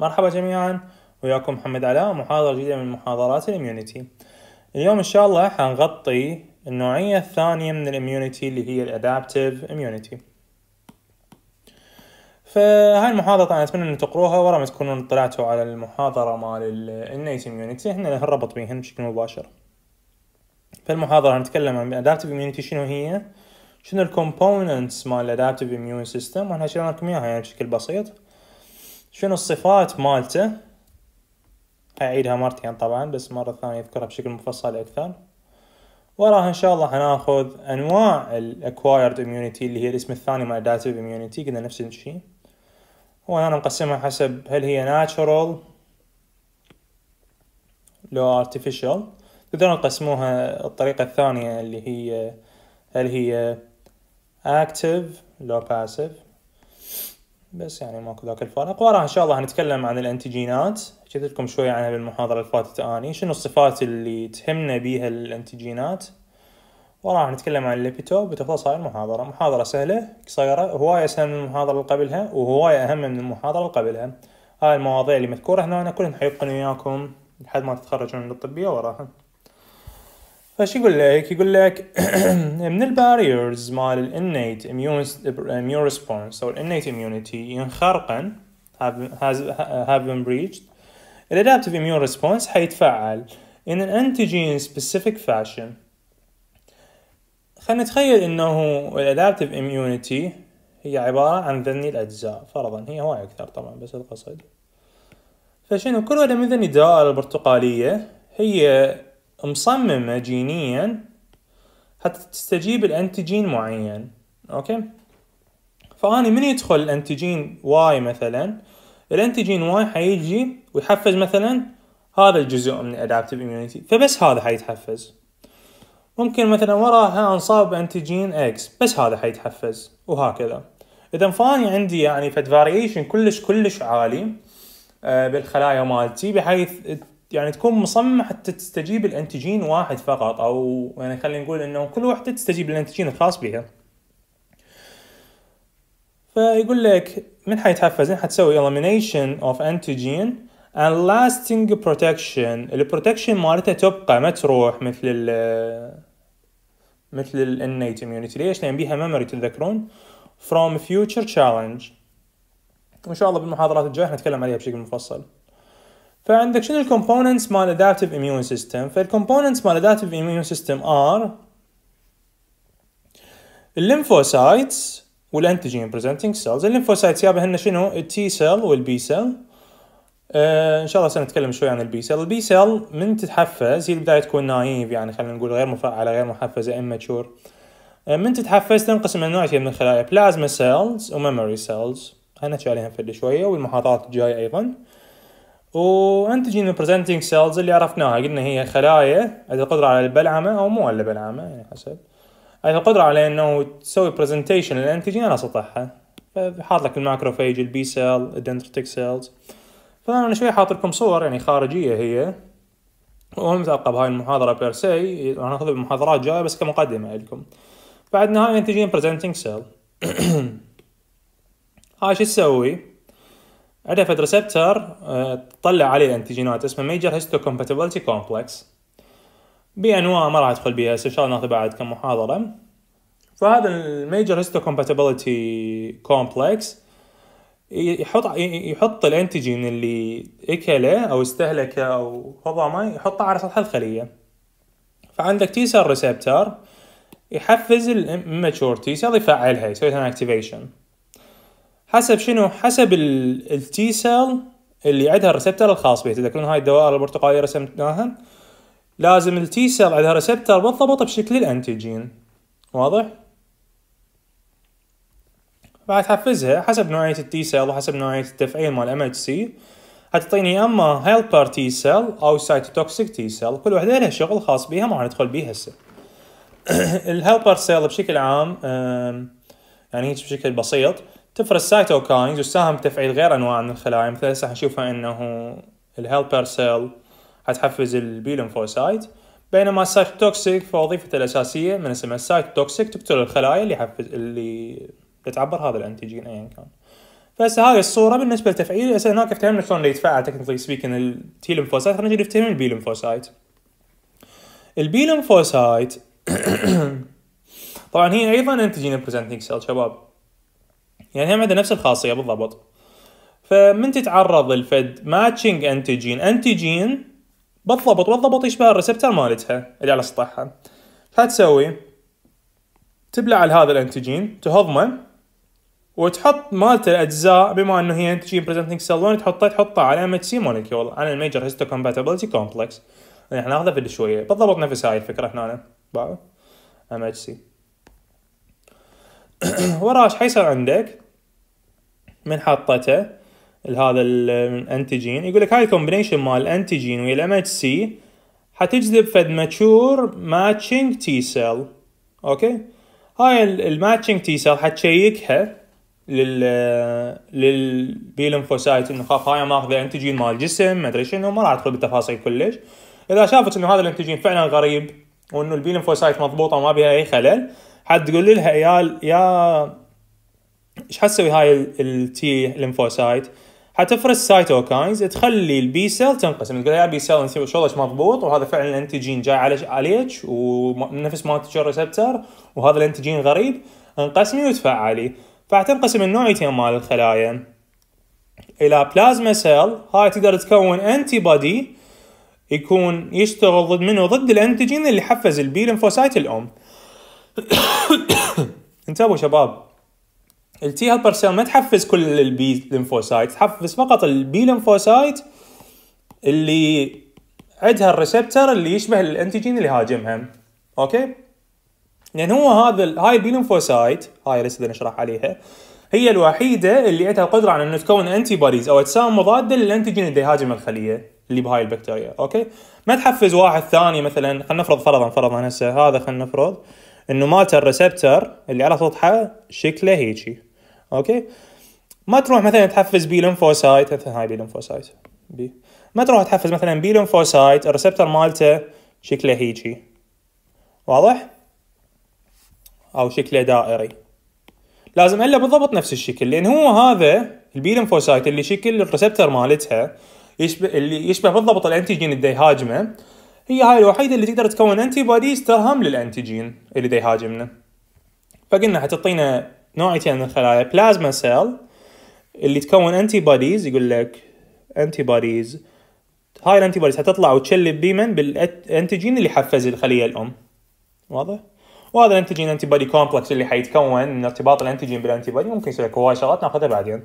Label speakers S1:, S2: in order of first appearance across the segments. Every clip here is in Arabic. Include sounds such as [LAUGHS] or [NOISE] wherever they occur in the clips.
S1: مرحبا جميعا وياكم محمد علاء محاضرة جديدة من محاضرات الاميونيتي اليوم ان شاء الله حنغطي النوعية الثانية من الاميونيتي اللي هي الادابتيف اميونيتي فهاي المحاضرة طبعا اتمنى ان تقروها ورا ما تكونون اطلعتوا على المحاضرة مال النيت اميونيتي احنا نربط بيهن بشكل مباشر فالمحاضرة هنتكلم عن الادابتيف اميونيتي شنو هي شنو الكومبوننتس مال الادابتيف اميون سيستم وانا شرحنا لكم اياها يعني بشكل بسيط شنو الصفات مالته اعيدها مرتين طبعا بس مرة ثانية اذكرها بشكل مفصل اكثر وراها ان شاء الله هناخذ انواع الاكوايرد اميونيتي اللي هي الاسم الثاني مال اداتيف اميونيتي قلنا نفس الشيء وهنا نقسمها حسب هل هي ناتشرال لو ارتفيشال تقدرون تقسموها الطريقة الثانية اللي هي هل هي active لو passive بس يعني ماكو ذاك الفرق وراح ان شاء الله هنتكلم عن الانتيجينات حكيت لكم شوي عنها بالمحاضره اللي فاتت اني شنو الصفات اللي تهمنا بيها الانتيجينات وراح نتكلم عن الليبيتو بتفاصيل هاي المحاضرة محاضرة سهلة قصيرة هواية أسهل من المحاضرة اللي قبلها وهواية أهم من المحاضرة اللي قبلها هاي المواضيع اللي مذكورة هنا كلهم حيبقون وياكم لحد ما تتخرجون من الطبية وراها فشو يقول لك؟ يقول لك [CLEARS THROAT] من الباريرز مال الانيت اميون ريسبونس او الانيت اميونيتي ينخرقن هاف بين بريتشد الادابتيف اميون ريسبونس حيتفعل in an سبيسيفيك specific fashion خلينا نتخيل انه الادابتيف اميونيتي هي عبارة عن ذني الأجزاء فرضا هي هواي أكثر طبعا بس القصد فشنو كل واحدة من ذني الدوائر البرتقالية هي مصممة جينيا حتى تستجيب لأنتيجين معين أوكي فأني من يدخل الأنتيجين واي مثلا الأنتيجين واي حيجي ويحفز مثلا هذا الجزء من الادابتيف اميونيتي فبس هذا حيتحفز ممكن مثلا وراها انصاب بانتيجين اكس بس هذا حيتحفز وهكذا اذا فاني عندي يعني فد فاريشن كلش كلش عالي آه، بالخلايا مالتي بحيث يعني تكون مصمم حتى تستجيب الانتجين واحد فقط او يعني خلينا نقول انه كل وحده تستجيب للانتجين الخاص بها فيقول لك من حيتحفزين حتسوي elimination of antigen and lasting protection البروتكشن مالتها تبقى ما تروح مثل ال مثل الانيت immunity ليش؟ لان بيها memory تتذكرون from future challenge وان شاء الله بالمحاضرات الجايه نتكلم عليها بشكل مفصل فعندك شنو الكومبوننتس مال ادابتيف اميون سيستم فالكومبوننتس مال ادابتيف اميون سيستم ار الليمفوسايتس والانتيجين بريزنتنج سيلز الليمفوسايتس يابا هن شنو التي سيل والبي سيل آه ان شاء الله سنتكلم شوي عن البي سيل البي سيل من تتحفز هي البدايه تكون نايف يعني خلينا نقول غير مفعله غير محفزه ام آه، ماتشور من تتحفز تنقسم الى نوعين من الخلايا بلازما سيلز وميموري سيلز هنحكي عليهم في شويه والمحاضرات الجايه ايضا وانتجين البريزنتنج سيلز اللي عرفناها قلنا هي خلايا عندها القدره على البلعمه او مو على البلعمه يعني حسب عندها القدره على انه تسوي برزنتيشن للانتجين على سطحها فحاط لك الماكروفيج البي سيل الدندرتيك سيلز فانا شوي حاط لكم صور يعني خارجيه هي وما متعلقه بهاي المحاضره بير سي راح ناخذها بمحاضرات جايه بس كمقدمه لكم بعد نهايه انتجين بريزنتنج سيل [CLEARS THROAT] هاي شو تسوي؟ عندها ريسبتر تطلع عليه الانتيجينات اسمه ميجر هيستو كومباتيبلتي كومبلكس بانواع ما راح ادخل بيها هسه ان شاء الله ناخذ بعد كم محاضره فهذا الميجر هيستو كومباتيبلتي كومبلكس يحط يحط الانتيجين اللي اكله او استهلكه او هضمه يحطه على سطح الخليه فعندك تي سيل ريسبتر يحفز الاماتشور تي سيل يفعلها يسوي لها اكتيفيشن حسب شنو حسب التي سيل اللي عندها الريسبتر الخاص بها تذكرون هاي الدوائر البرتقاليه رسمناها لازم التي سيل عندها ريسبتر بالضبط بشكل الانتيجين واضح بعد حفزها حسب نوعيه التي سيل وحسب نوعيه التفعيل مال ام اتش سي حتعطيني يا اما هيلبر تي سيل او سايتوتوكسيك تي سيل كل وحده لها شغل خاص بها ما ندخل بها هسه [COUGHS] الهيلبر سيل بشكل عام يعني هيك بشكل بسيط تفرز سايتوكاينز وتساهم بتفعيل غير انواع من الخلايا مثل هسه حنشوفها انه الهيلبر سيل حتحفز البي ليمفوسايت بينما السايت توكسيك فوظيفته الاساسيه من اسمها السايت توكسيك تقتل الخلايا اللي حفز اللي تعبر هذا الانتيجين ايا كان فهسه هذه الصوره بالنسبه لتفعيل هسه هناك افتهمنا شلون يتفاعل تكنيكلي سبيكن التي ليمفوسايت خلينا نجي نفتهم البي ليمفوسايت البي ليمفوسايت [COUGHS] طبعا هي ايضا انتيجين بريزنتنج سيل شباب يعني هم عنده نفس الخاصيه بالضبط فمن تتعرض الفد ماتشنج انتيجين انتيجين بالضبط بالضبط يشبه الريسبتر مالتها اللي على سطحها فتسوي تبلع على هذا الانتيجين تهضمه وتحط مالته الاجزاء بما انه هي انتيجين بريزنتنج سيل تحطه تحطه على ام اتش سي مولكيول على الميجر هيستو كومباتبلتي كومبلكس اللي احنا ناخذه في شويه بالضبط نفس هاي الفكره هنا ام اتش سي وراش حيصير عندك؟ من حطته لهذا الانتيجين يقول لك هاي الكومبينيشن مال الانتيجين ويا الام اتش سي حتجذب فد ماتشور ماتشنج تي سيل اوكي هاي الماتشنج تي سيل حتشيكها لل للبي لمفوسايت انه خاف هاي ماخذه انتيجين مال الجسم ما ادري شنو ما راح ادخل بالتفاصيل كلش اذا شافت انه هذا الانتيجين فعلا غريب وانه البي لمفوسايت مضبوطه وما بها اي خلل حتقول لها يا يا ايش حتسوي هاي التي ليمفوسايت؟ حتفرز سايتوكاينز تخلي البي سيل تنقسم تقول يا بي سيل انت شغلك مضبوط وهذا فعلا الانتيجين جاي عليك عليك ونفس ما تشر ريسبتر وهذا الانتيجين غريب انقسمي وتفعلي فحتنقسم النوعيتين مال الخلايا الى بلازما سيل هاي تقدر تكون انتي بادي يكون يشتغل ضد منه ضد الانتيجين اللي حفز البي ليمفوسايت الام [COUGHS] انتبهوا شباب التي هيلبر سيل ما تحفز كل البي ليمفوسايت تحفز فقط البي ليمفوسايت اللي عندها الريسبتر اللي يشبه الانتيجين اللي هاجمها اوكي لان يعني هو هذا هاي البي ليمفوسايت هاي اللي نشرح عليها هي الوحيده اللي عندها القدره على انه تكون انتي بوديز او اجسام مضاده للانتيجين اللي يهاجم الخليه اللي بهاي البكتيريا اوكي ما تحفز واحد ثاني مثلا خلينا نفرض فرضا فرضا هسه هذا خلينا نفرض انه مات الريسبتر اللي على سطحه شكله هيجي اوكي ما تروح مثلا تحفز بي لنفوسايت مثلا هاي بي لنفوسايت بي ما تروح تحفز مثلا بي لنفوسايت الريسبتر مالته شكله هيجي واضح او شكله دائري لازم الا بالضبط نفس الشكل لان هو هذا البي لنفوسايت اللي شكل الريسبتر مالتها يشبه اللي يشبه بالضبط الانتيجين اللي يهاجمه هي هاي الوحيده اللي تقدر تكون انتي بوديز ترهم للانتيجين اللي يهاجمنا فقلنا حتعطينا نوعيتين من الخلايا بلازما سيل اللي تكون انتي بوديز يقول لك انتي بوديز هاي الانتي بوديز حتطلع وتشلب بيمن بالانتيجين اللي حفز الخليه الام واضح؟ وهذا الانتيجين انتي بودي كومبلكس اللي حيتكون من ارتباط الانتيجين بالانتي بودي ممكن يسوي لك هواي شغلات ناخذها بعدين.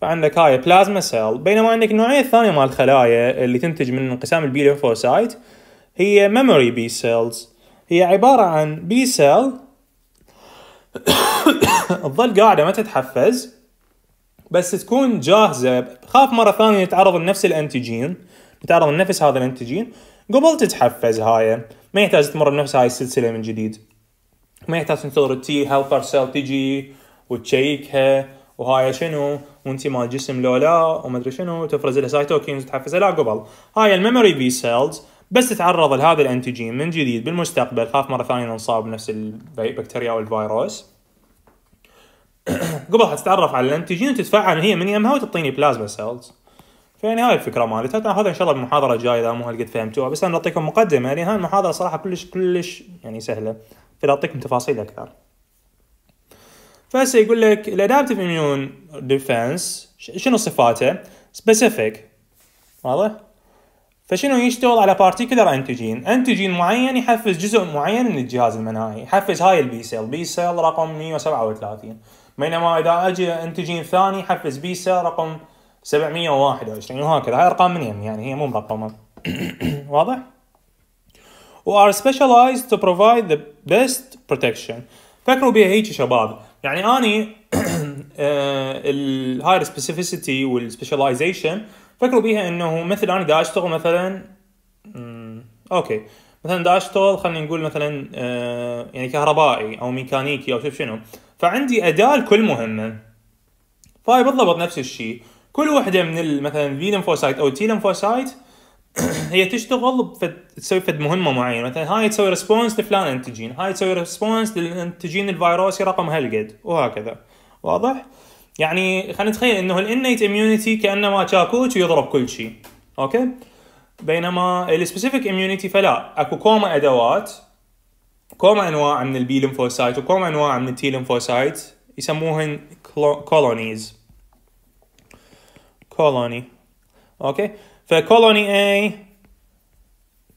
S1: فعندك هاي بلازما سيل بينما عندك النوعيه الثانيه مال الخلايا اللي تنتج من انقسام البي ليمفوسايت هي ميموري بي سيلز هي عباره عن بي سيل تظل [COUGHS] قاعده ما تتحفز بس تكون جاهزه خاف مره ثانيه تتعرض لنفس الانتيجين تتعرض لنفس هذا الانتيجين قبل تتحفز هاي ما يحتاج تمر بنفس هاي السلسله من جديد ما يحتاج تنتظر التي هيلبر سيل تجي وتشيكها وهاي شنو وانت مال جسم لولا وما ادري شنو تفرز لها سايتوكينز وتحفزها لا قبل هاي الميموري بي سيلز بس تعرض لهذا الانتيجين من جديد بالمستقبل خاف مره ثانيه نصاب بنفس البكتيريا او الفيروس قبل حتتعرف على الانتيجين وتتفعل هي من يمها وتعطيني بلازما سيلز فيعني هاي الفكره مالتها هذا ان شاء الله بمحاضره جايه اذا مو هالقد فهمتوها بس انا اعطيكم مقدمه لان يعني هاي المحاضره صراحه كلش كلش يعني سهله فاعطيكم تفاصيل اكثر فهسه يقول لك الادابتيف اميون ديفنس شنو صفاته؟ سبيسيفيك واضح؟ فشنو يشتغل على بارتيكولر انتيجين انتيجين معين يحفز جزء معين من الجهاز المناعي يحفز هاي البي سيل بي سيل رقم 137 بينما اذا اجى انتيجين ثاني يحفز بي سيل رقم 721 وهكذا هاي ارقام من يم يعني هي مو مرقمه [COUGHS] واضح و are specialized to provide the best protection فكروا بها هيك شباب يعني اني الهاير سبيسيفيسيتي والسبيشاليزيشن فكروا بيها انه مثل انا دا اشتغل مثلا اوكي مثلا دا اشتغل خلينا نقول مثلا آه، يعني كهربائي او ميكانيكي او شوف شنو فعندي اداه لكل مهمه فهاي بالضبط نفس الشيء كل وحده من مثلا في لمفوسايت او تي لمفوسايت [CLEARS THROAT] هي تشتغل تسوي فد مهمه معينه مثلا هاي تسوي ريسبونس لفلان انتجين هاي تسوي ريسبونس للانتجين الفيروسي رقم هالقد وهكذا واضح؟ يعني خلينا نتخيل انه الانيت اميونيتي كانما شاكوش ويضرب كل شيء اوكي بينما السبيسيفيك اميونيتي فلا اكو كوما ادوات كوما انواع من البي ليمفوسايت وكوما انواع من التي ليمفوسايت يسموهن كولونيز كولوني اوكي فكولوني اي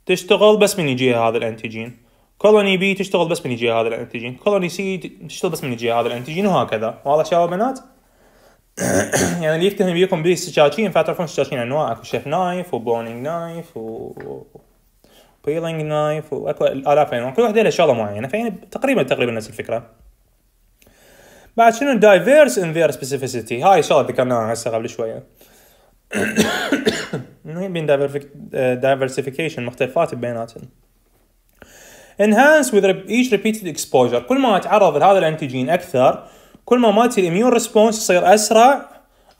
S1: تشتغل بس من يجيها هذا الانتيجين كولوني بي تشتغل بس من يجيها هذا الانتيجين كولوني سي تشتغل بس من يجيها هذا الانتيجين وهكذا واضح شباب بنات [CLEARS THROAT] يعني اللي يفتهم بيكم به السكاكين فتعرفون السكاكين انواع اكو شيف نايف وبونينج نايف و بيلينج نايف واكو الاف انواع كل واحدة لها شغله معينه فيعني تقريبا تقريبا نفس الفكره بعد شنو دايفيرس ان ذير سبيسيفيسيتي هاي شغله ذكرناها هسه قبل شويه [COUGHS] انه يبين دايفرسيفيكيشن مختلفات بيناتهم enhance with each repeated exposure كل ما تعرض لهذا الانتيجين اكثر كل ما مالتي الاميون ريسبونس يصير اسرع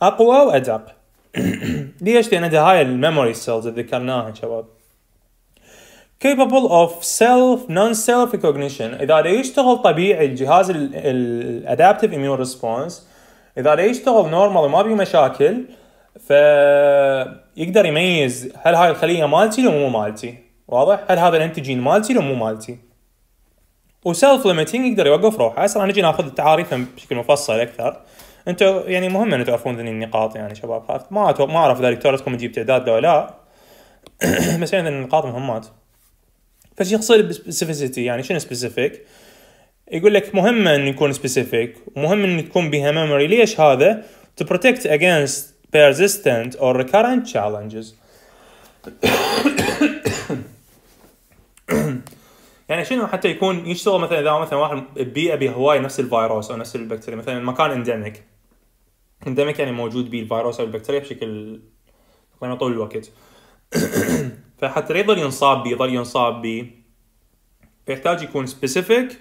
S1: اقوى وادق [CLEARS THROAT] ليش؟ لان هاي الميموري سيلز اللي ذكرناها شباب capable of self non self recognition اذا دا يشتغل طبيعي الجهاز الادابتيف اميون ريسبونس اذا دا يشتغل نورمال وما بيه مشاكل فيقدر يميز هل هاي الخليه مالتي لو مو مالتي واضح هل هذا الانتيجين مالتي لو مو مالتي وسيلف ليمتنج يقدر يوقف روحه اسرع نجي ناخذ التعاريف بشكل مفصل اكثر انتم يعني مهم ان تعرفون ذني النقاط يعني شباب ما ما اعرف اذا دكتورتكم تجيب تعداد ولا لا [CLEARS THROAT] بس يعني النقاط مهمات فشي يقصد بالسبيسيفيسيتي يعني شنو سبيسيفيك؟ يقول لك مهم ان يكون سبيسيفيك ومهم ان تكون بها ميموري ليش هذا؟ to protect against persistent or recurrent challenges [COUGHS] يعني شنو حتى يكون يشتغل مثلا اذا مثلا واحد بيئه هواي نفس الفيروس او نفس البكتيريا مثلا المكان اندمك اندمك يعني موجود به الفيروس او البكتيريا بشكل تقريبا يعني طول الوقت [COUGHS] فحتى يظل ينصاب به يظل ينصاب به فيحتاج يكون سبيسيفيك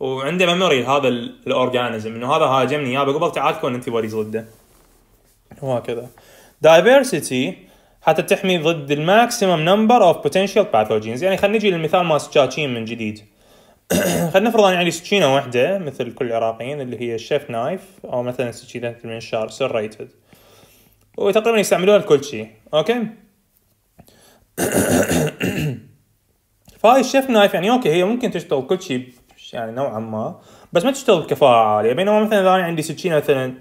S1: وعنده ميموري هذا الاورجانيزم انه هذا هاجمني يا قبل تعال تكون انتي بوديز ضده وهكذا دايفرسيتي حتى تحمي ضد الماكسيمم نمبر اوف بوتنشال باثوجينز يعني خلينا نجي للمثال مال السكاكين من جديد [CLEARS THROAT] خلينا نفرض انا عندي سكينه واحده مثل كل العراقيين اللي هي الشيف نايف او مثلا سكينه المنشار سريتد وتقريبا يستعملون لكل شيء اوكي فهاي الشيف نايف يعني اوكي هي ممكن تشتغل كل شيء يعني نوعا ما بس ما تشتغل بكفاءه عاليه بينما مثلا اذا انا عندي سكينه مثلا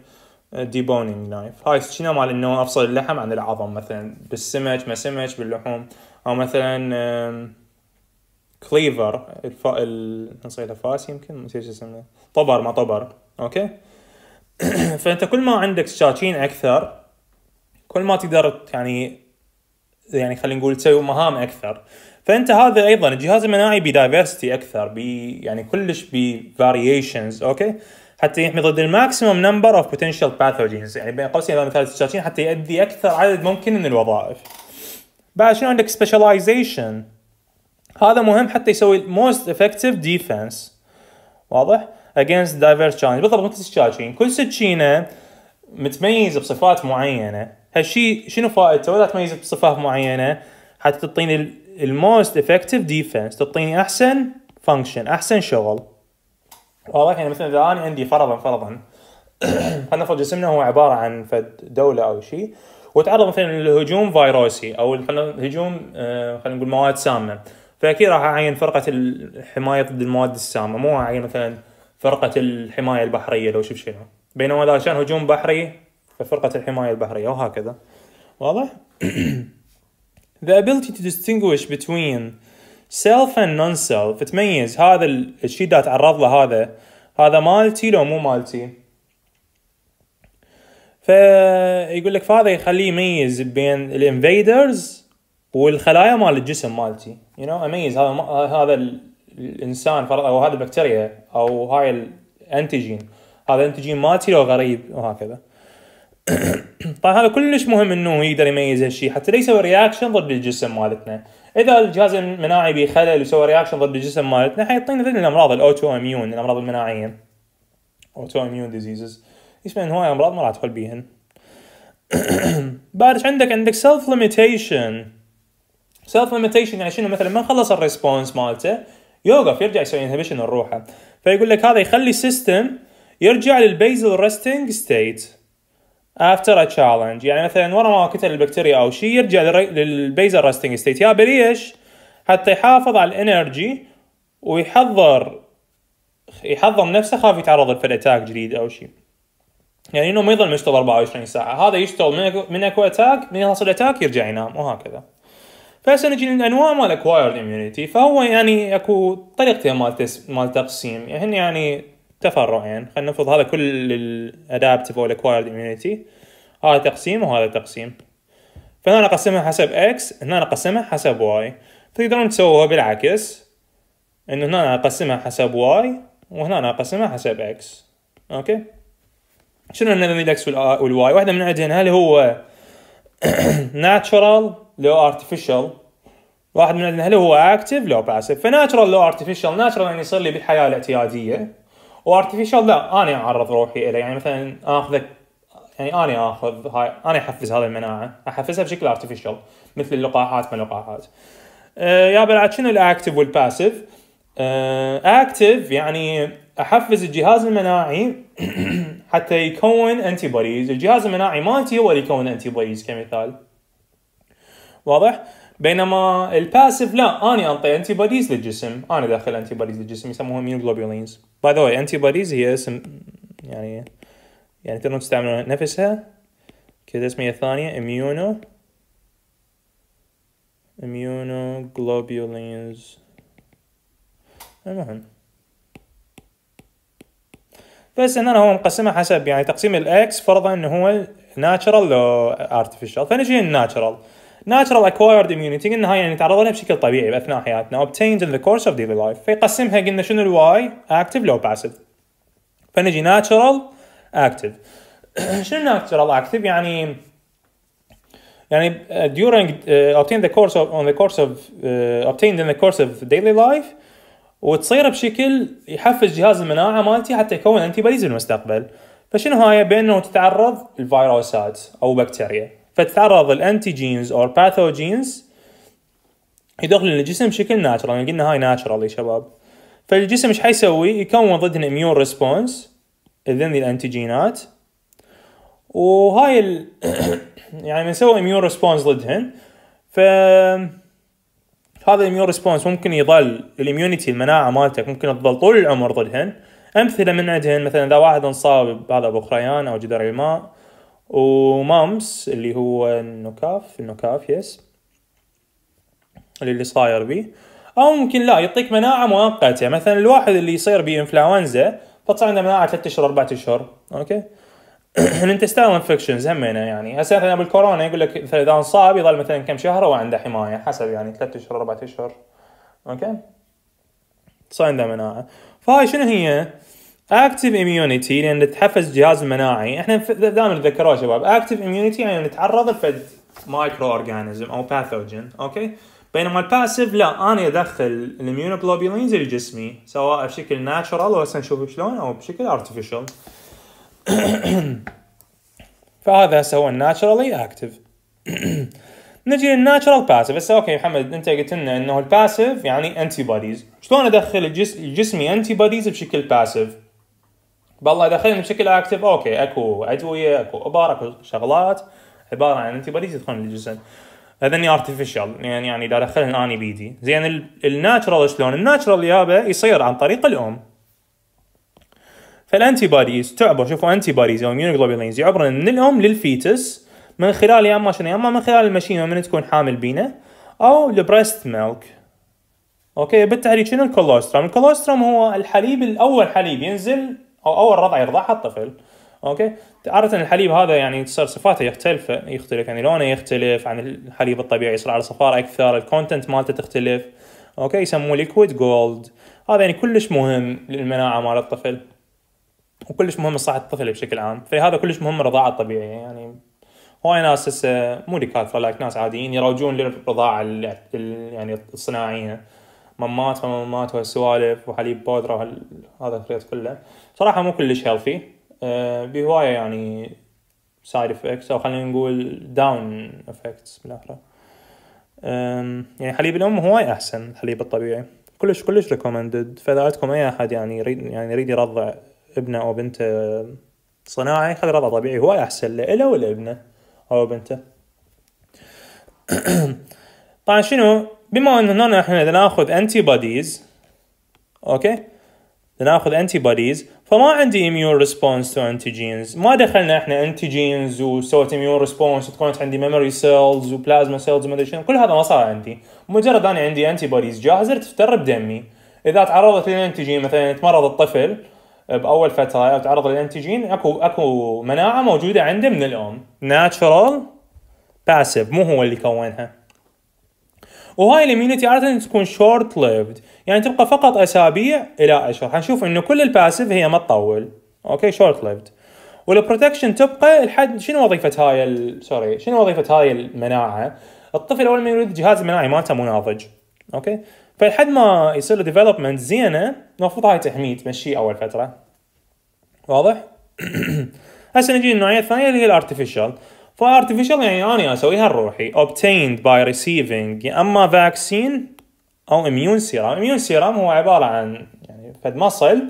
S1: ديبونينج نايف هاي شنو مال انه افصل اللحم عن العظم مثلا بالسمك ما سمك باللحوم او مثلا كليفر الف... ال... نصيله فاس يمكن نسيت شو اسمه طبر ما طبر اوكي [CLEARS THROAT] فانت كل ما عندك شاشين اكثر كل ما تقدر يعني يعني خلينا نقول تسوي مهام اكثر فانت هذا ايضا الجهاز المناعي بدايفرستي اكثر بي يعني كلش بفاريشنز اوكي حتى يحمي ضد الماكسيموم نمبر اوف بوتنشال باثوجينز يعني بين قوسين هذا مثال السكاكين حتى يؤدي اكثر عدد ممكن من الوظائف بعد شنو عندك سبيشاليزيشن هذا مهم حتى يسوي موست افكتيف ديفنس واضح اجينست دايفيرس تشالنج بالضبط مثل الشاشين كل سكينه متميزه بصفات معينه هالشيء شنو فائدته ولا تميزت بصفات معينه حتى تعطيني الموست افكتيف ديفنس تعطيني احسن فانكشن احسن شغل واضح يعني مثلا اذا انا عندي فرضا فرضا [CLEARS THROAT] خلينا نفرض جسمنا هو عباره عن فد دوله او شيء وتعرض مثلا لهجوم فيروسي او هجوم آه خلينا نقول مواد سامه فاكيد راح اعين فرقه الحمايه ضد المواد السامه مو اعين مثلا فرقه الحمايه البحريه لو شوف شنو بينما اذا كان هجوم بحري ففرقه الحمايه البحريه وهكذا واضح؟ [CLEARS THROAT] The ability to distinguish between سيلف اند نون سيلف تميز هذا الشيء اللي اتعرض له هذا هذا مالتي لو مو مالتي فيقول لك فهذا يخليه يميز بين الانفيدرز والخلايا مال الجسم مالتي يو you know, اميز هذا هذا الانسان فرض او هذا البكتيريا او هاي الانتيجين هذا انتيجين مالتي لو غريب وهكذا [COUGHS] طبعا هذا كلش مهم انه يقدر يميز هالشيء حتى لا يسوي رياكشن ضد الجسم مالتنا اذا الجهاز المناعي بيخلل يسوي رياكشن ضد الجسم مالتنا حيعطينا ذي الامراض الاوتو اميون الامراض المناعيه اوتو اميون ديزيزز اسمها هواي امراض ما راح ادخل بيهن [COUGHS] بعد عندك عندك سيلف ليميتيشن سيلف ليميتيشن يعني شنو مثلا ما خلص الريسبونس مالته يوقف يرجع يسوي انهبيشن لروحه فيقول لك هذا يخلي السيستم يرجع للبيزل ريستنج ستيت افتر ا تشالنج يعني مثلا ورا ما قتل البكتيريا او شيء يرجع للبيزر ريستنج ستيت يا ليش؟ حتى يحافظ على الانرجي ويحضر يحضر نفسه خاف يتعرض لفتاك اتاك جديد او شيء يعني انه ما يظل مشتغل 24 ساعه هذا يشتغل من اكو اتاك من يحصل اتاك يرجع ينام وهكذا فهسه نجي للانواع مال اكوايرد اميونيتي فهو يعني اكو طريقتين مال مال تقسيم يعني يعني تفرعين خلينا نفرض هذا كل الادابتيف او الاكوايرد اميونيتي هذا تقسيم وهذا تقسيم فهنا اقسمها حسب اكس هنا اقسمها حسب واي تقدرون تسووها بالعكس انه هنا اقسمها حسب واي وهنا اقسمها حسب اكس اوكي شنو نظام الاكس والواي آه، واحده من عندهن هل هو ناتشرال [CLEARS THROAT] لو ارتفيشال واحد من عندنا هل هو اكتف لو باسف فناتشرال لو ارتفيشال ناتشرال يعني يصير لي بالحياه الاعتياديه وارتفيشال لا انا اعرض روحي له يعني مثلا اخذ يعني انا اخذ هاي انا احفز هذه المناعه احفزها بشكل ارتفيشال مثل اللقاحات ما اللقاحات آه، يا بعد شنو الاكتف والباسف اكتف يعني احفز الجهاز المناعي [CLEARS THROAT] حتى يكون انتي بوديز الجهاز المناعي مالتي هو اللي يكون انتي بوديز كمثال واضح بينما الباسيف لا اني انطي انتي بوديز للجسم انا داخل انتي بوديز للجسم يسموها اميون جلوبولينز باي ذا واي انتي بوديز هي اسم يعني يعني تقدرون تستعملون نفسها كذا اسمها الثانيه اميونو اميونو جلوبولينز المهم بس ان انا هو مقسمها حسب يعني تقسيم الاكس فرضا انه هو ناتشرال لو ارتفيشال فنجي الناتشرال natural acquired immunity قلنا هاي يعني تعرض لها بشكل طبيعي باثناء حياتنا obtained in the course of daily life فيقسمها قلنا شنو الواي active لو passive فنجي natural active شنو natural active يعني يعني uh, during uh, obtained the course of on the course of uh, obtained in the course of daily life وتصير بشكل يحفز جهاز المناعه مالتي حتى يكون انتي باليز بالمستقبل فشنو هاي بانه تتعرض الفيروسات او بكتيريا فتتعرض الانتيجينز اور باثوجينز يدخل الجسم بشكل ناتشرال يعني قلنا هاي ناتشرال يا شباب فالجسم ايش حيسوي يكون ضدهن اميون ريسبونس ذن الانتيجينات وهاي ال... [COUGHS] يعني من سوى اميون ريسبونس ضدهن ف هذا الاميون ريسبونس ممكن يظل الاميونيتي المناعه مالتك ممكن تظل طول العمر ضدهن امثله من عندهن مثلا اذا واحد انصاب بهذا بخريان او جدار الماء ومامس اللي هو النكاف النكاف يس اللي صاير به او ممكن لا يعطيك مناعه مؤقته مثلا الواحد اللي يصير بي انفلونزا فتصير عنده مناعه ثلاث اشهر اربع اشهر اوكي الانتستال انفكشنز همينه يعني هسه مثلا بالكورونا يقول لك مثلا اذا انصاب يظل مثلا كم شهر وعنده حمايه حسب يعني ثلاث اشهر اربع اشهر اوكي تصير عنده مناعه فهاي شنو هي؟ اكتف يعني اميونيتي لان نتحفز الجهاز المناعي احنا دائما نتذكروها شباب اكتف اميونيتي يعني نتعرض لفد مايكرو اورجانيزم او باثوجين اوكي بينما الباسيف لا انا ادخل الاميونوجلوبولينز لجسمي سواء بشكل ناتشرال هسه نشوف شلون او بشكل ارتفيشال [CLEARS THROAT] فهذا هسه هو الناتشرالي اكتف نجي للناتشرال باسيف هسه اوكي محمد انت قلت لنا انه الباسيف يعني انتي بوديز شلون ادخل الجسم جسمي انتي بوديز بشكل باسيف بالله اذا خلينا بشكل اكتف اوكي اكو ادويه اكو ابار اكو شغلات عباره عن انتي بوديز يدخلون للجسم هذني ارتفيشال يعني يعني اذا دخلهم اني بيدي زين الناتشرال شلون؟ الناتشرال يابا يصير عن طريق الام فالانتي بوديز تعبر شوفوا انتي بوديز او اميونوجلوبولينز يعبرن من الام للفيتس من خلال يا اما شنو يا اما من خلال المشيمه من تكون حامل بينا او البريست ميلك اوكي بالتحديد شنو الكولوسترم؟ الكولوسترم هو الحليب الاول حليب ينزل او اول رضعه يرضعها الطفل اوكي عاده الحليب هذا يعني تصير صفاته يختلف يختلف يعني لونه يختلف عن الحليب الطبيعي يصير على صفار اكثر الكونتنت مالته تختلف اوكي يسموه ليكويد جولد هذا يعني كلش مهم للمناعه مال الطفل وكلش مهم لصحه الطفل بشكل عام فهذا كلش مهم الرضاعه الطبيعيه يعني هواي ناس هسه مو دكاتره لكن ناس عاديين يروجون للرضاعه يعني الصناعيه ممات فممات وهالسوالف وحليب بودره وهذا الخيط كله صراحه مو كلش هيلثي آه، بهوايه يعني سايد افكتس او خلينا نقول داون افكتس بالاخره يعني حليب الام هواي احسن الحليب الطبيعي كلش كلش ريكومندد فاذا عندكم اي احد يعني يريد يعني يريد يرضع ابنه او بنته صناعي خذ رضع طبيعي هواي احسن له له ولابنه او بنته [CLEARS THROAT] طبعا شنو بما انه احنا ناخذ انتي بوديز اوكي ناخذ انتي بوديز فما عندي اميون ريسبونس تو انتيجينز ما دخلنا احنا انتيجينز وسويت اميون ريسبونس وتكونت عندي ميموري سيلز وبلازما سيلز وما شنو كل هذا ما صار عندي مجرد انا عندي انتي بوديز جاهزه تفتر بدمي اذا تعرضت للانتيجين مثلا تمرض الطفل باول فتره او تعرض للانتيجين اكو اكو مناعه موجوده عنده من الام ناتشرال باسيف مو هو اللي كونها وهاي الاميونيتي عاده تكون شورت ليفد يعني تبقى فقط اسابيع الى اشهر حنشوف انه كل الباسيف هي ما تطول اوكي شورت ليفد والبروتكشن تبقى لحد شنو وظيفه هاي سوري شنو وظيفه هاي المناعه الطفل اول ما يولد جهاز المناعي مالته مو ناضج اوكي فلحد ما يصير له ديفلوبمنت زينه المفروض هاي تحميه تمشيه اول فتره واضح [CLEARS THROAT] هسه نجي للنوعيه الثانيه اللي هي الارتفيشال فارتفيشال يعني انا اسويها لروحي obtained by receiving يا اما فاكسين او اميون سيرام اميون سيرام هو عباره عن يعني فد مصل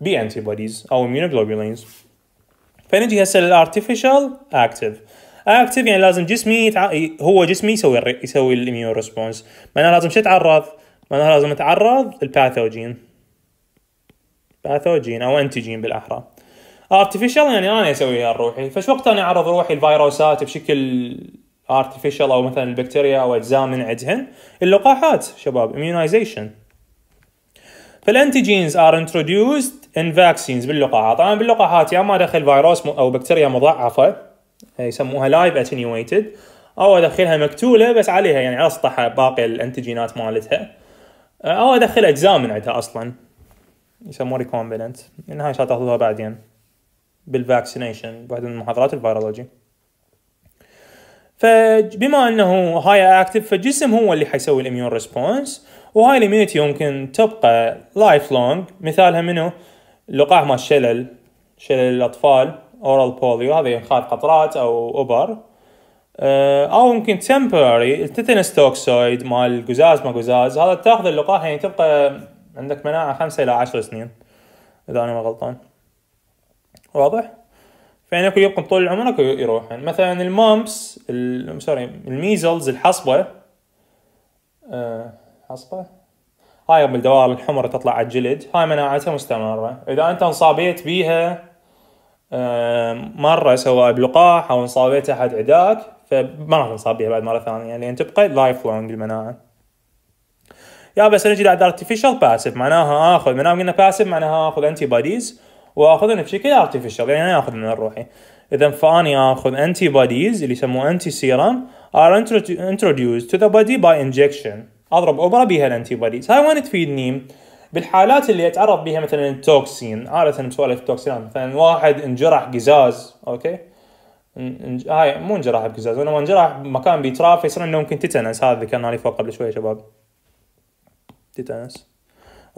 S1: بي انتي بوديز او اميونوجلوبولينز فنجي هسه للارتفيشال اكتف اكتف يعني لازم جسمي يتع... هو جسمي يسوي الري... يسوي الاميون ريسبونس معناها لازم شو اتعرض؟ معناها لازم اتعرض الباثوجين باثوجين او انتيجين بالاحرى ارتفيشال يعني انا اسويها لروحي فش وقت انا اعرض روحي الفيروسات بشكل ارتفيشال او مثلا البكتيريا او اجزاء من عندهن اللقاحات شباب immunization فالانتيجينز ار انتروديوسد ان فاكسينز باللقاحات طبعا باللقاحات يا اما ادخل فيروس او بكتيريا مضاعفه يعني يسموها لايف اتنيويتد او ادخلها مقتوله بس عليها يعني على سطحها باقي الانتيجينات مالتها او ادخل اجزاء من عندها اصلا يسموها ريكومبيننت هاي شغلات بعدين بالفاكسينيشن بعد المحاضرات الفيرولوجي فبما انه هاي اكتف فالجسم هو اللي حيسوي الاميون ريسبونس وهاي الاميونتي يمكن تبقى لايف لونج مثالها منه اللقاح مال الشلل شلل الاطفال اورال بوليو هذا ينخاف قطرات او اوبر آه، او ممكن تمبرري التيتنس توكسويد مال قزاز ما قزاز هذا تاخذ اللقاح يعني تبقى عندك مناعه خمسة الى عشر سنين اذا انا ما غلطان واضح؟ فيعني اكو يبقى طول العمر اكو يروح يعني مثلا المامس سوري الميزلز الحصبه أه حصبه هاي ام الدوار الحمر تطلع على الجلد هاي مناعتها مستمره اذا انت انصابيت بيها آه، مره سواء بلقاح او انصابيت احد عداك فما راح تنصاب بيها بعد مره ثانيه يعني تبقى لايف لونج المناعه يا بس نجي على ارتفيشال باسف معناها اخذ من قلنا باسف معناها اخذ انتي بوديز واخذهم بشكل ارتفيشال يعني انا اخذ من روحي اذا فاني اخذ انتي بوديز اللي يسموه انتي سيرم ار انتروديوز تو ذا بودي باي انجكشن اضرب ابره بها الانتي بوديز هاي وين تفيدني؟ بالحالات اللي اتعرض بها مثلا التوكسين عاده سوالف التوكسين مثلا واحد انجرح قزاز اوكي هاي مو انجرح بقزاز انما انجرح مكان بيترافع يصير انه ممكن تتنس هذا ذكرنا لي فوق قبل شوي يا شباب تتنس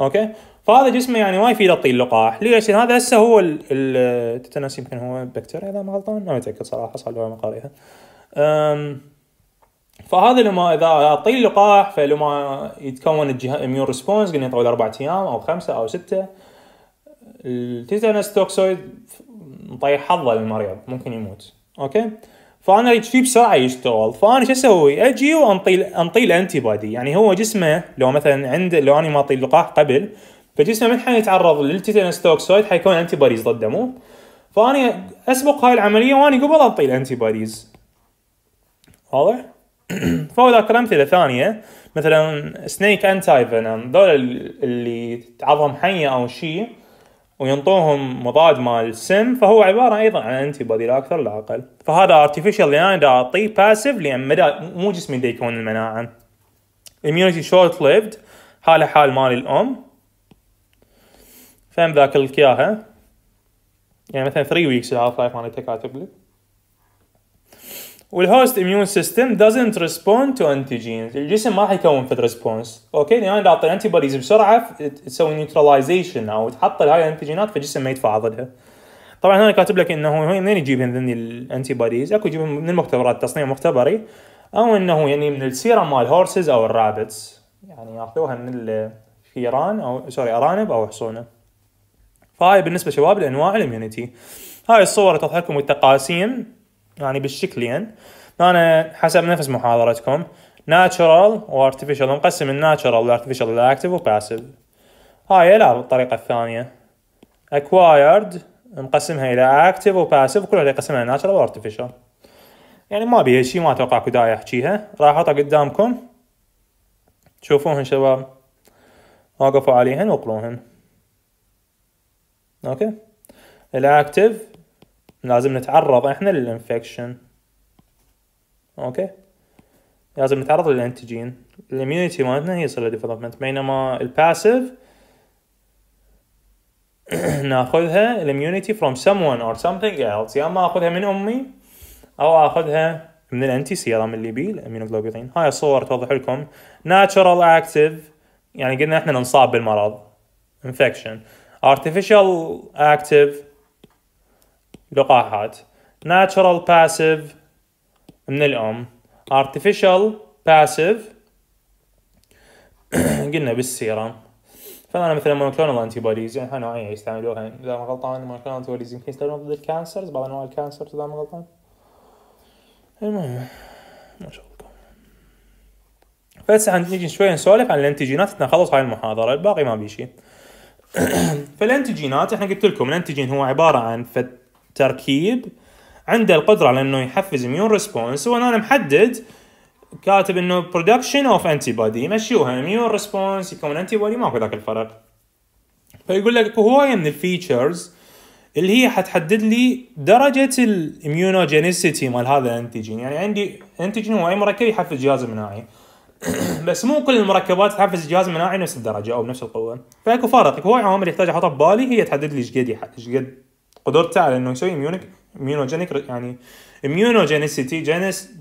S1: اوكي فهذا جسمه يعني ما يفيد الطين لقاح ليش؟ هذا هسه هو التتنس يمكن هو بكتيريا اذا ما غلطان ما متاكد صراحه صار له مقاريها فهذا لما اذا الطين لقاح فلما يتكون الجهاز اميون ريسبونس قلنا يطول اربع ايام او خمسه او سته التيتانس توكسويد مطيح حظه للمريض ممكن يموت اوكي فانا اريد فيه بسرعه يشتغل فانا شو اسوي؟ اجي وانطي انطي الانتي بادي يعني هو جسمه لو مثلا عند لو انا اعطي اللقاح قبل فجسمه من حين يتعرض للتيتانوس توكسويد حيكون انتي باديز ضده مو؟ فانا اسبق هاي العمليه وانا قبل انطي الانتي باديز واضح؟ [CLEARS THROAT] فهو ذاك امثله ثانيه مثلا سنيك انتاي فينوم ذول اللي تعظم حيه او شيء وينطوهم مضاد مال السم فهو عباره ايضا عن انتي بودي لا اكثر لا اقل فهذا ارتفيشال اللي انا دا اعطيه باسيف لان مدى مو جسمي دا يكون المناعه اميونيتي شورت ليفد حاله حال مال الام فهم ذاك لك اياها يعني مثلا 3 ويكس الهاف لايف مالتها كاتب لي والهوست اميون سيستم دازنت ريسبوند تو انتيجين الجسم ما راح يكون فد ريسبونس اوكي لان يعني اعطي انتي بوديز بسرعه تسوي نيوتراليزيشن او تحط هاي الانتيجينات فالجسم ما يدفع ضدها طبعا هنا كاتب لك انه هو منين يجيبهم ذني الانتي بوديز اكو يجيبهم من المختبرات تصنيع مختبري او انه يعني من السيرم مال هورسز او الرابتس يعني ياخذوها من الفيران او سوري ارانب او حصونه فهاي بالنسبه شباب لانواع الاميونيتي هاي الصور تضحكم والتقاسيم التقاسيم يعني بالشكلين انا حسب نفس محاضرتكم ناتشرال وارتفيشال نقسم الناتشرال والارتفيشال الى اكتف وباسيف هاي لا بالطريقه الثانيه اكوايرد نقسمها الى اكتف وباسيف وكل واحد يقسمها ناتشرال وارتفيشال يعني ما بيها شيء ما اتوقع كداية احكيها راح احطها قدامكم تشوفوهن شباب وقفوا عليهن وقروهن اوكي الاكتف لازم نتعرض احنا للانفكشن اوكي لازم نتعرض للانتيجين الاميونيتي مالتنا هي سيل ديفلوبمنت بينما الباسيف [CLEARS THROAT] ناخذها الاميونيتي فروم someone or something else يا اما اخذها من امي او اخذها من الانتي سيرم اللي بيه الاميونوجلوبولين هاي الصور توضح لكم ناتشرال اكتف يعني قلنا احنا ننصاب بالمرض انفكشن ارتفيشال اكتف لقاحات natural passive من الأم artificial passive [CLEARS THROAT] قلنا بالسيرم فانا مثلا مونوكلونال انتي بوديز يعني نوعيه يستعملوها يعني اذا ما غلطان مونوكلونال انتي بوديز يمكن يستخدمون ضد الكانسرز بعض انواع الكانسرز اذا ما غلطان المهم ما شاء الله فهسه نجي شوي نسولف عن الانتيجينات نخلص هاي المحاضره الباقي ما بي [CLEARS THROAT] فالانتيجينات احنا قلت لكم الانتيجين هو عباره عن فت تركيب عنده القدره على انه يحفز اميون ريسبونس وانا محدد كاتب انه برودكشن اوف انتي بودي مشيوها اميون ريسبونس يكون انتي بودي ماكو ذاك الفرق فيقول لك هوايه من الفيتشرز اللي هي حتحدد لي درجه الاميونوجينيسيتي مال هذا الانتيجين يعني عندي انتيجين هو اي مركب يحفز جهاز المناعي [COUGHS] بس مو كل المركبات تحفز الجهاز المناعي نفس الدرجه او بنفس القوه فاكو فرق هو عوامل يحتاج احطها ببالي هي تحدد لي ايش قد ايش قد قدرته على انه يسوي ميونك ميونوجينيك يعني اميونوجينيسيتي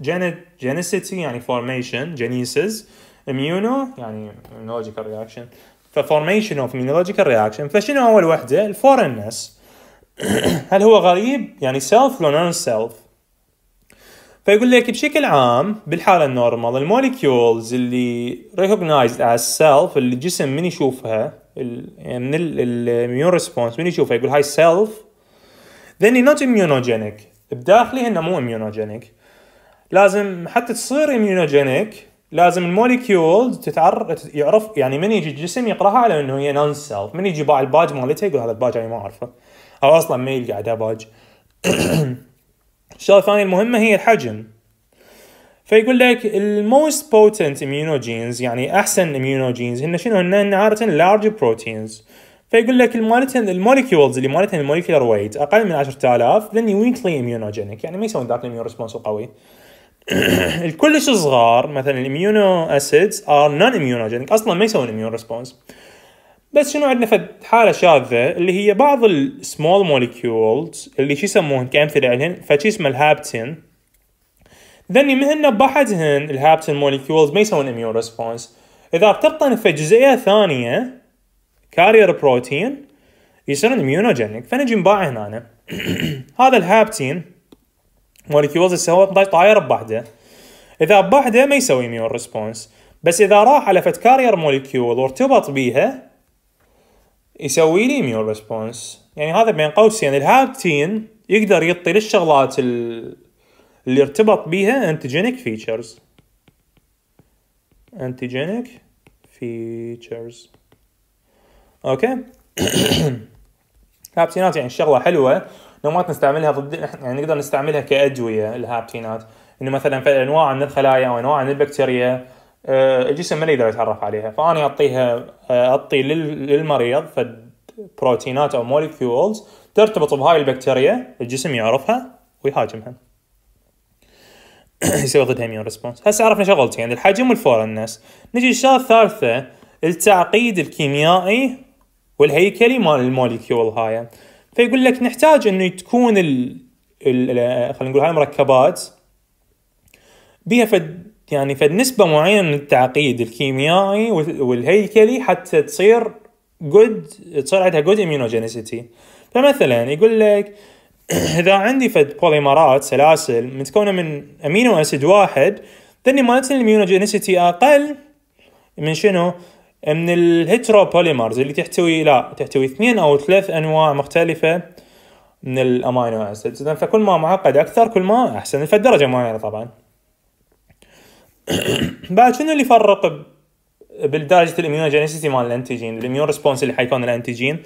S1: جينيت جينيسيتي يعني فورميشن جينيسيس اميونو يعني immunological رياكشن ففورميشن اوف immunological رياكشن فشنو اول وحده الفورنس هل هو غريب يعني سيلف لو نون سيلف فيقول لك بشكل عام بالحاله النورمال الموليكيولز اللي ريكوجنايزد از سيلف اللي الجسم من يشوفها من الميون ريسبونس من يشوفها يقول هاي سيلف ذني نوت اميونوجينيك بداخلي هن مو اميونوجينيك لازم حتى تصير اميونوجينيك لازم الموليكيولز تتعرف يعرف يعني من يجي الجسم يقراها على انه هي نون سيلف من يجي باع الباج مالتها يقول هذا الباج انا ما اعرفه او اصلا ما يلقى باج [COUGHS] الشغله الثانيه المهمه هي الحجم فيقول لك الموست بوتنت اميونوجينز يعني احسن اميونوجينز هن شنو هن عاده لارج بروتينز فيقول لك المالتين الموليكيولز اللي مالتن يعني الموليكيولر ويت اقل من 10000 ذن ويكلي immunogenic يعني ما يسوون ذاك الاميون ريسبونس القوي الكلش صغار مثلا الاميونو اسيدز ار نون اميونوجينيك اصلا ما يسوون اميون ريسبونس بس شنو عندنا فد حاله شاذه اللي هي بعض السمول موليكيولز اللي شو يسمون كامثله عليهم فشي اسمه الهابتين ذني مهن بحدهن الهابتين موليكيولز ما يسوون اميون ريسبونس اذا ارتبطن في جزيئه ثانيه كارير بروتين يصيرون ميونوجينيك فنجي نباع هنا أنا. [CLEARS THROAT] هذا الهابتين مولكيولز يسوي 18 طايره ببعضه اذا بوحده ما يسوي ميون ريسبونس بس اذا راح على فت كارير مولكيول وارتبط بيها يسوي لي ميون ريسبونس يعني هذا بين قوسين يعني الهابتين يقدر يعطي للشغلات اللي ارتبط بيها انتجينيك فيتشرز انتجينيك فيتشرز اوكي الهابتينات [COUGHS] يعني شغله حلوه لو ما نستعملها ضد يعني نقدر نستعملها كادويه الهابتينات انه مثلا في انواع من الخلايا وانواع من البكتيريا آه، الجسم ما يقدر يتعرف عليها فاني اعطيها آه، اعطي للمريض فد بروتينات او موليكيولز ترتبط بهاي البكتيريا الجسم يعرفها ويهاجمها [COUGHS] يسوي ضدها ميون ريسبونس هسه عرفنا شغلتين الحجم والفورنس نجي الشغله الثالثه التعقيد الكيميائي والهيكلي مال الموليكيول هاي فيقول لك نحتاج انه تكون ال... خلينا نقول هاي المركبات بها فد يعني فد نسبه معينه من التعقيد الكيميائي والهيكلي حتى تصير جود تصير عندها جود اميونوجينيسيتي فمثلا يقول لك [CLEARS THROAT] اذا عندي فد بوليمرات سلاسل متكونه من امينو اسيد واحد ذني مالتهم الاميونوجينيسيتي اقل من شنو؟ من الهيترو بوليمرز اللي تحتوي لا تحتوي اثنين او ثلاث انواع مختلفه من الامينو اسيدز اذا فكل ما معقد اكثر كل ما احسن فالدرجه معينه طبعا [COUGHS] بعد شنو اللي يفرق بالدرجه الاميونوجينيسيتي مال الانتيجين الاميون ريسبونس اللي حيكون الانتيجين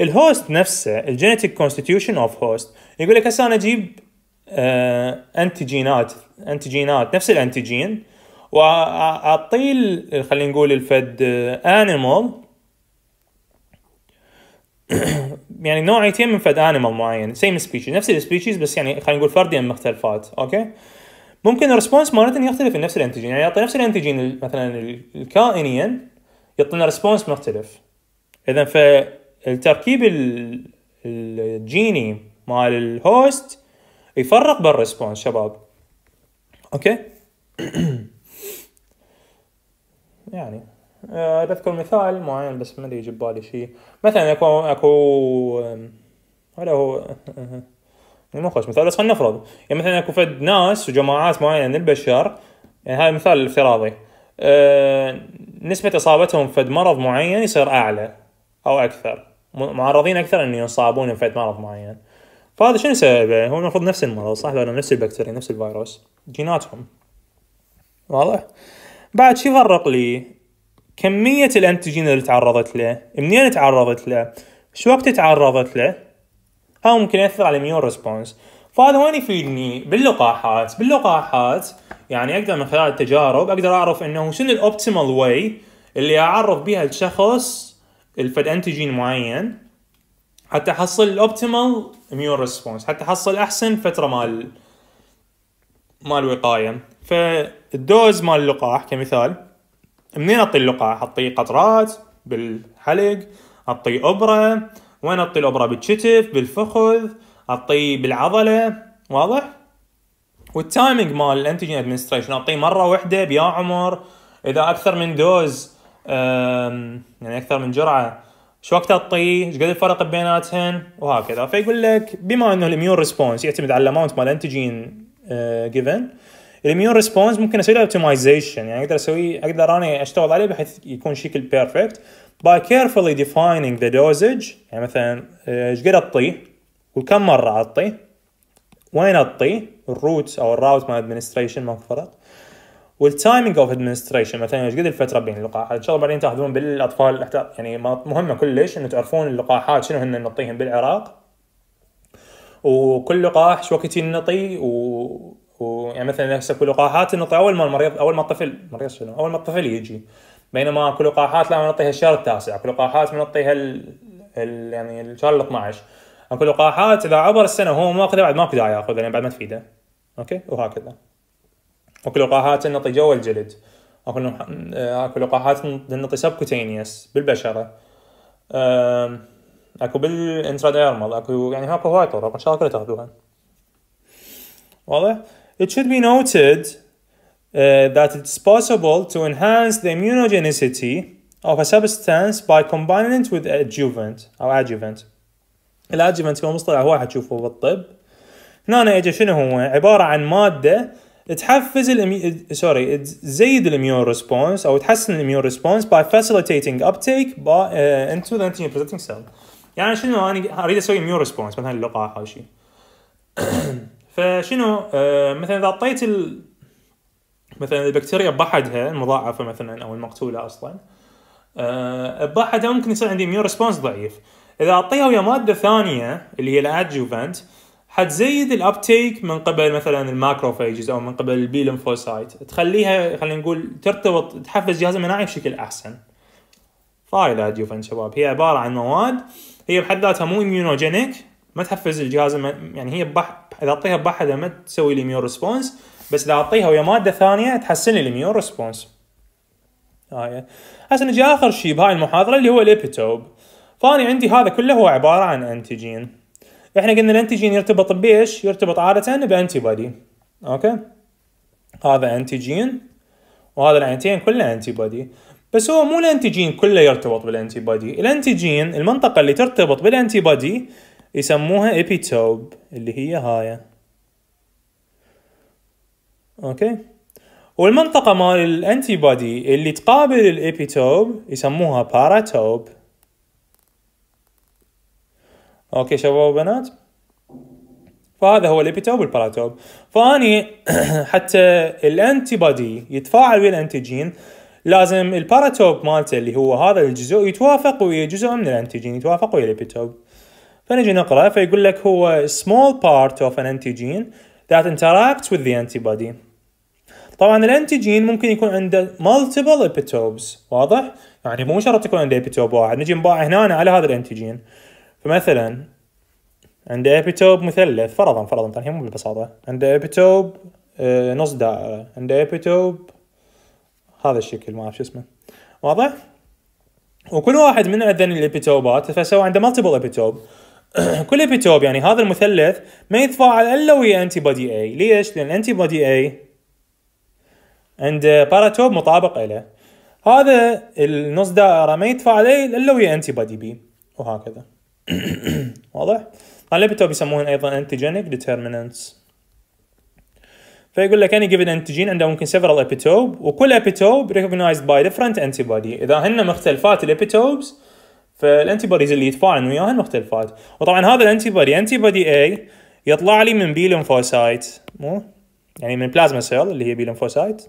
S1: الهوست نفسه الجينيتيك كونستيتيوشن اوف هوست يقول لك هسه انا اجيب آه، انتيجينات انتيجينات نفس الانتيجين واعطيه خلينا نقول الفد انيمال [COUGHS] يعني نوعيتين من فد انيمال معين سيم سبيشيز نفس السبيشيز بس يعني خلينا نقول فردين مختلفات اوكي ممكن الريسبونس مالتهم يختلف من نفس الانتجين يعني يعطي نفس الانتجين مثلا الكائنيا يعطينا ريسبونس مختلف اذا فالتركيب الجيني مال الهوست يفرق بالريسبونس شباب اوكي [COUGHS] يعني آه، بذكر مثال معين بس ما ادري يجي ببالي شيء مثلا اكو اكو ولا هو [LAUGHS] يعني مو خوش مثال بس خلينا نفرض يعني مثلا اكو فد ناس وجماعات معينه من البشر يعني هذا مثال افتراضي آه، نسبة اصابتهم فد مرض معين يصير اعلى او اكثر معرضين اكثر انه ينصابون بفد مرض معين فهذا شنو سببه؟ يعني هو المفروض نفس المرض صح ولا نفس البكتيريا نفس الفيروس جيناتهم واضح؟ بعد شي فرق لي كمية الانتيجين اللي تعرضت له منين تعرضت له شو وقت تعرضت له ها ممكن يأثر على الميون ريسبونس فهذا وين يفيدني باللقاحات باللقاحات يعني اقدر من خلال التجارب اقدر اعرف انه شنو الاوبتيمال واي اللي اعرف بها الشخص الفد انتيجين معين حتى احصل الاوبتيمال ميون ريسبونس حتى احصل احسن فتره مال مال وقايه ف الدوز مال اللقاح كمثال منين اعطي اللقاح؟ اعطيه قطرات بالحلق اعطيه ابره وين اعطي الابره بالكتف بالفخذ اعطيه بالعضله واضح؟ والتايمينج مال الانتيجين ادمنستريشن اعطيه مره واحده بيا عمر اذا اكثر من دوز يعني اكثر من جرعه شو وقت اعطيه؟ ايش قد الفرق بيناتهن؟ وهكذا فيقول لك بما انه الاميون ريسبونس يعتمد على الاماونت مال انتيجين جيفن آه، uh, الاميون يعني ريسبونس ممكن اسوي له اوبتمايزيشن يعني اقدر اسوي اقدر انا اشتغل عليه بحيث يكون شكل بيرفكت باي كيرفولي ديفاينينج ذا دوزج يعني مثلا آه، ايش قد اطيه وكم مره اطيه وين اطيه الروت او الراوت مال ادمنستريشن ما فرق والتايمينج اوف ادمنستريشن مثلا ايش قد الفتره بين اللقاحات ان شاء الله بعدين تاخذون بالاطفال يعني مهمه كلش انه تعرفون اللقاحات شنو هن نعطيهم بالعراق وكل لقاح شو وقت ينطي و ويعني مثلا هسه اكو لقاحات نعطي اول ما المريض اول ما الطفل مريض شنو اول ما الطفل يجي بينما اكو لقاحات لا نعطيها الشهر التاسع اكو لقاحات نعطيها ال... ال... يعني الشهر ال 12 اكو لقاحات اذا عبر السنه وهو اخذها بعد ماكو داعي ياخذها يعني بعد ما تفيده اوكي وهكذا اكو لقاحات نعطي جوا الجلد اكو آه، اكو لقاحات نعطي سبكوتينيوس بالبشره اكو بالانتراديرمال اكو يعني هاكو هواي طرق ان شاء الله كلها تاخذوها واضح؟ It should be noted uh, that it's possible to enhance the immunogenicity of a substance by combining it with adjuvant or adjuvant. هو مصطلح واحد تشوفه بالطب. هنا اجى شنو هو؟ عبارة عن مادة تحفز الامي... سوري تزيد الاميون ريسبونس او تحسن الاميون ريسبونس باي فاسيليتيتنج ابتيك انتو ذا انتيجين بريزنتنج سيل يعني شنو انا اريد اسوي اميون ريسبونس مثلا اللقاح او شيء [CLEARS THROAT] فشنو آه، مثلا اذا اعطيت ال... مثلا البكتيريا بحدها المضاعفه مثلا او المقتوله اصلا آه، بحدها ممكن يصير عندي ميو ريسبونس ضعيف اذا اعطيها ويا ماده ثانيه اللي هي الادجوفنت حتزيد الابتيك من قبل مثلا الماكروفاجز او من قبل البي لمفوسايت تخليها خلينا نقول ترتبط تحفز جهاز المناعي بشكل احسن فايل ادجوفنت شباب هي عبارة عن مواد هي بحد ذاتها مو اميونوجينيك ما تحفز الجهاز يعني هي بح... اذا اعطيها بحدها ما تسوي لي ميور ريسبونس بس اذا اعطيها ويا ماده ثانيه تحسن لي الميور ريسبونس هاي هسه نجي اخر شيء بهاي المحاضره اللي هو الابيتوب فاني عندي هذا كله هو عباره عن انتيجين احنا قلنا الانتيجين يرتبط بايش؟ يرتبط عاده بانتي بادي اوكي هذا انتيجين وهذا العينتين كله انتي بادي بس هو مو الانتيجين كله يرتبط بالانتي بادي الانتيجين المنطقه اللي ترتبط بالانتي بادي يسموها ابيتوب اللي هي هاي اوكي والمنطقة مال الانتي بادي اللي تقابل الابيتوب يسموها باراتوب اوكي شباب وبنات فهذا هو الابيتوب والباراتوب فاني [CLEARS THROAT] حتى الانتي بادي يتفاعل ويا الانتيجين لازم الباراتوب مالته اللي هو هذا الجزء يتوافق ويا جزء من الانتيجين يتوافق ويا الابيتوب فنجي نقرا فيقول لك هو small part of an antigen that interacts with the antibody طبعا الانتيجين ممكن يكون عنده multiple epitopes واضح؟ يعني مو شرط يكون عنده epitope واحد نجي نباع هنا على هذا الانتيجين فمثلا عنده epitope مثلث فرضا فرضا طبعا هي مو بالبساطه عنده epitope آه، نص دائره عنده epitope هذا الشكل ما اعرف شو اسمه واضح؟ وكل واحد من عندنا الابيتوبات فسوى عنده مالتيبل ابيتوب [CLEARS THROAT] كل بيتوب يعني هذا المثلث ما يتفاعل الا ويا انتي بودي اي ليش؟ لان انتي بودي اي عند باراتوب مطابق له هذا النص دائره ما يتفاعل الا ويا انتي بودي بي وهكذا [CLEARS THROAT] واضح؟ الليبتوب يسمونه ايضا انتيجينيك ديترمينانتس فيقول لك اني جيفن انتيجين عنده ممكن سيفرال ابيتوب وكل ابيتوب ريكوجنايزد باي ديفرنت انتي بودي اذا هن مختلفات الابيتوبز فالانتي اللي يتفاعلن وياهن مختلفات وطبعا هذا الانتي بودي انتي بودي اي يطلع لي من بي ليمفوسايت مو يعني من بلازما سيل اللي هي بي ليمفوسايت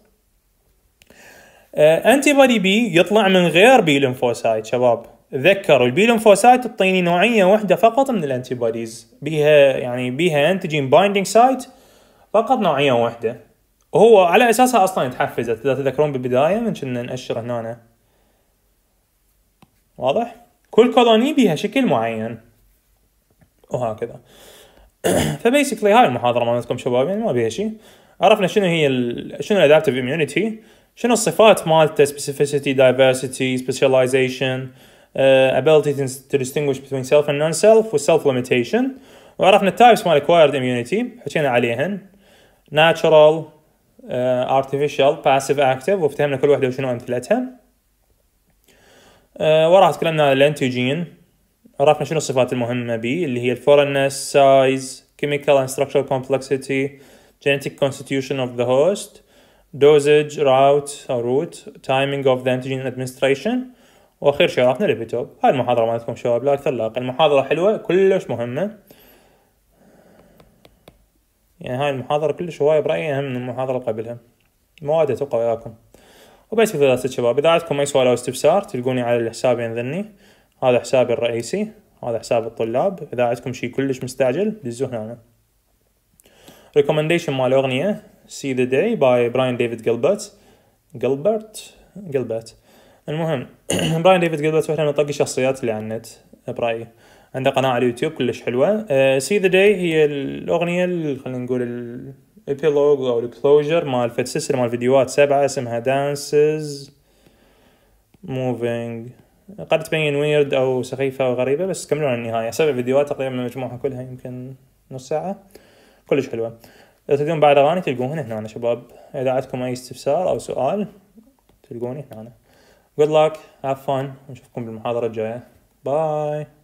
S1: انتي بودي بي يطلع من غير بي ليمفوسايت شباب تذكروا البي ليمفوسايت تعطيني نوعيه واحده فقط من الانتي بوديز بيها يعني بيها انتجين بايندينج سايت فقط نوعيه واحده وهو على اساسها اصلا يتحفز اذا تذكرون بالبدايه من كنا ناشر هنا واضح؟ كل كولوني بيها شكل معين وهكذا [CLEARS THROAT] فبيسكلي هاي المحاضره مالتكم شباب يعني ما بيها شيء عرفنا شنو هي شنو الادابتف اميونيتي شنو الصفات مالته سبيسيفيسيتي دايفرسيتي سبيشاليزيشن ability to distinguish between self and non-self self limitation وعرفنا التايبس مال acquired immunity حكينا عليهن natural uh, artificial passive active وفهمنا كل وحده وشنو امثلتها آه، وراها تكلمنا عن الانتيجين عرفنا شنو الصفات المهمه به اللي هي الفورنس سايز كيميكال اند ستراكشرال كومبلكسيتي جينيتيك كونستيوشن اوف ذا هوست دوزج راوت او روت تايمينج اوف ذا انتيجين ادمنستريشن واخر شيء عرفنا الابيتوب هاي المحاضره مالتكم شباب لا اكثر لا اقل محاضره حلوه كلش مهمه يعني هاي المحاضره كلش هوايه برايي اهم من المحاضره اللي قبلها مواد اتوقع وياكم وبس يا شباب إذا عندكم أي سؤال أو استفسار تلقوني على الحساب ذني هذا حسابي الرئيسي هذا حساب الطلاب إذا عندكم شيء كلش مستعجل دزوه هنا ريكومنديشن مال أغنية سي ذا داي باي براين ديفيد جيلبرت جيلبرت جيلبرت المهم براين ديفيد جيلبرت واحدة من اطق الشخصيات اللي على النت برأيي عنده قناة على اليوتيوب كلش حلوة سي ذا داي هي الأغنية خلينا نقول ايبيلوج او الكلوجر مال سلسله مال فيديوهات سبعه اسمها دانسز موفينج قد تبين ويرد او سخيفه او غريبه بس على النهايه سبع فيديوهات تقريبا من المجموعه كلها يمكن نص ساعه كلش حلوه اذا تريدون بعد اغاني تلقون هنا شباب اذا عندكم اي استفسار او سؤال تلقوني هنا good luck have fun ونشوفكم بالمحاضره الجايه باي